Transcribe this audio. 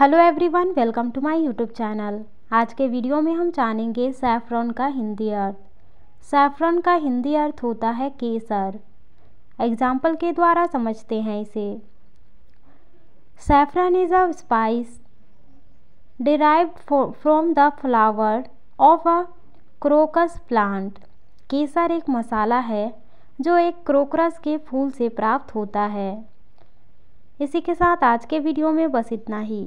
hello everyone welcome to my YouTube channel आज के video में हम जानेंगे सैफ्रॉन का हिंदी अर्थ सैफ्रॉन का हिंदी अर्थ होता है केसर एग्जाम्पल के द्वारा समझते हैं इसे saffron is a spice derive from the flower of a crocus plant केसर एक मसाला है जो एक क्रोकरस के फूल से प्राप्त होता है इसी के साथ आज के वीडियो में बस इतना ही